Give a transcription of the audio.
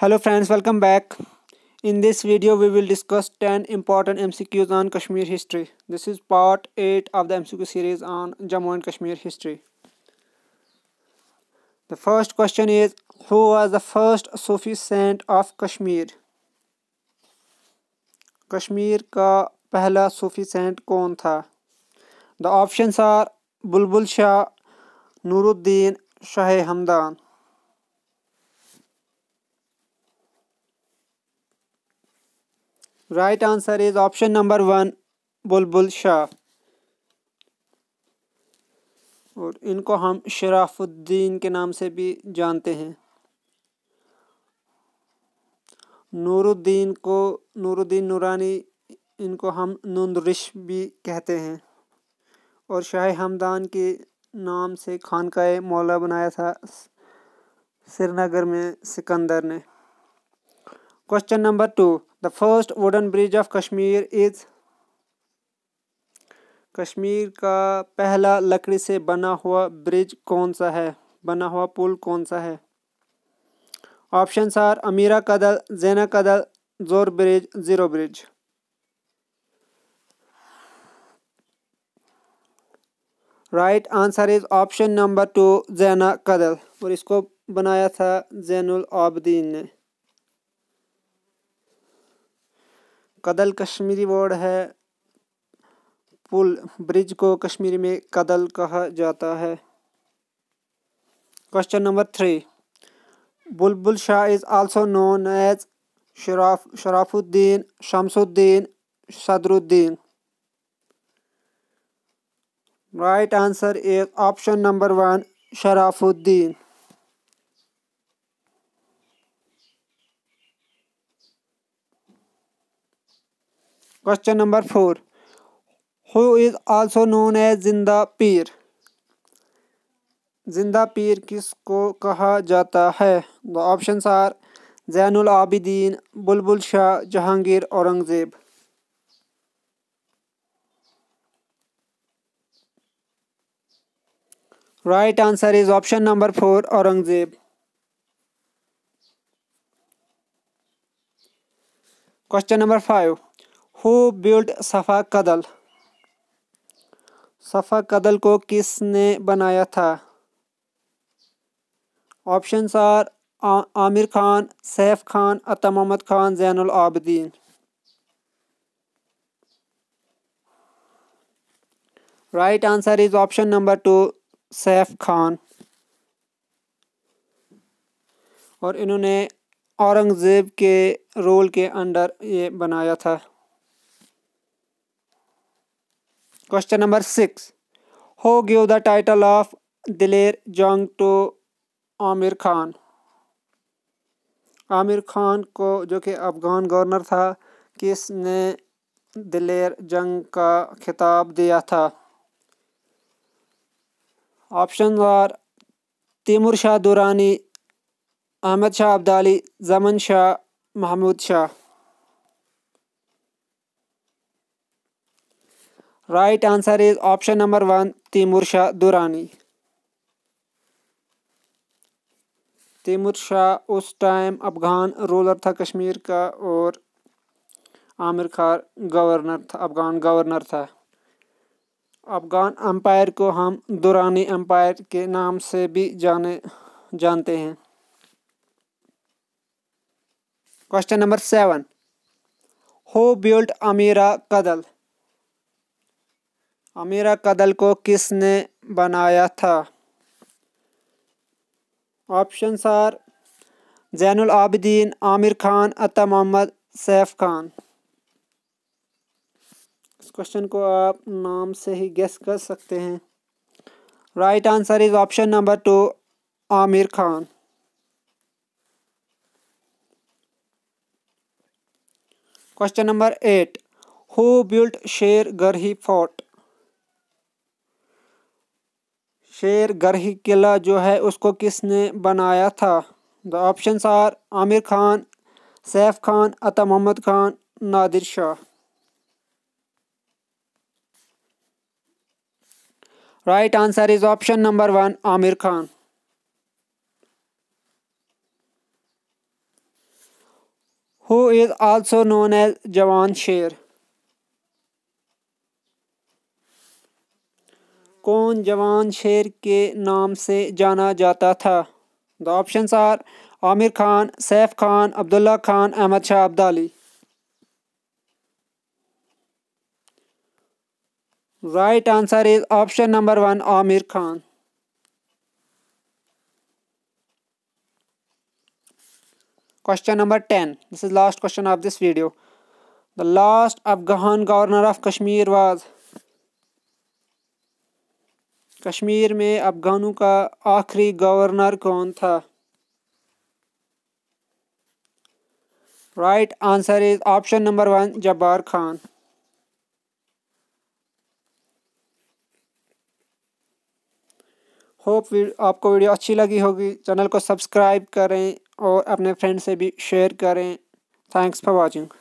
hello friends welcome back in this video we will discuss 10 important mcqs on kashmir history this is part 8 of the mcq series on jammu and kashmir history the first question is who was the first sufi saint of kashmir kashmir ka pehla sufi saint kaun tha the options are bulbul shah nuruddin shahe hamdan right answer is option number one Bulbul Shah और इनको हम शराफुद्दीन के नाम से भी जानते हैं नूरुद्दीन को नूरुद्दीन नूरानी इनको हम नंदरिश भी कहते हैं और शाह हमदान के नाम से खानका मौला बनाया था श्रीनगर में सिकंदर ने question number two The first wooden bridge of Kashmir is Kashmir का पहला लकड़ी से बना हुआ ब्रिज कौन सा है बना हुआ पुल कौन सा है ऑप्शन आर अमीरा कदल जैना कदल जोर bridge zero bridge right answer is option number two Zaina Kadal और इसको बनाया था जैनुल आबदीन ने कदल कश्मीरी वर्ड है पुल ब्रिज को कश्मीरी में कदल कहा जाता है question number three Bulbul Shah is also known as Sharaf Sharafuddin Shamsuddin Sadruddin right answer is option number one Sharafuddin question number four who is also known as Zinda Pir Zinda Pir किसको कहा जाता है the options are Zainul Abidin Bulbul Shah Jahangir Aurangzeb right answer is option number four Aurangzeb question number five who build Safa Kadal Safa Kadal को किसने बनाया था options are Amir Khan Saif Khan Ata Mohammad Khan Zain Abidin right answer is option number two Saif Khan और इन्होंने औरंगज़ेब के रोल के अंडर ये बनाया था question number six who give the title of Diler Jang to Amir Khan Amir Khan को जो कि अफगान गवर्नर था किसने दिलेर जंग का खिताब दिया था option are Taimur Shah Durrani Ahmad Shah Abdali Zaman Shah Mahmud Shah right answer is option number one Timur Shah Durrani Taimur Shah उस टाइम अफगान रूलर था कश्मीर का और आमिर खान गवर्नर था अफगान गवर्नर था अफगान अम्पायर को हम दुरानी अम्पायर के नाम से भी जाने जानते हैं question number seven who built Amira Kadal Amira Kadal को किसने बनाया था ऑप्शन आर जैनुल आबिदीन आमिर खान अता मोहम्मद सैफ खान इस क्वेश्चन को आप नाम से ही गेस कर सकते हैं right answer is option number two Amir Khan question number eight who built Sher Garhi fort शेर गरही किला जो है उसको किसने बनाया था the option are Amir Khan Saif Khan Ata Mohammad Khan Nadir Shah right answer is option number one Amir Khan who is also known as Jawan Sher कौन जवान शेर के नाम से जाना जाता था the option are Amir Khan Saif Khan Abdullah Khan Ahmad Shah Abdali right answer is option number one Amir Khan question number ten this is last question of this video the last Afghan governor of Kashmir was Kashmir में अफ़गानों का आखिरी गवर्नर कौन था right answer is option number one Jabbar Khan hope आपको video अच्छी लगी होगी चैनल को सब्सक्राइब करें और अपने फ्रेंड से भी शेयर करें थैंक्स फॉर वाचिंग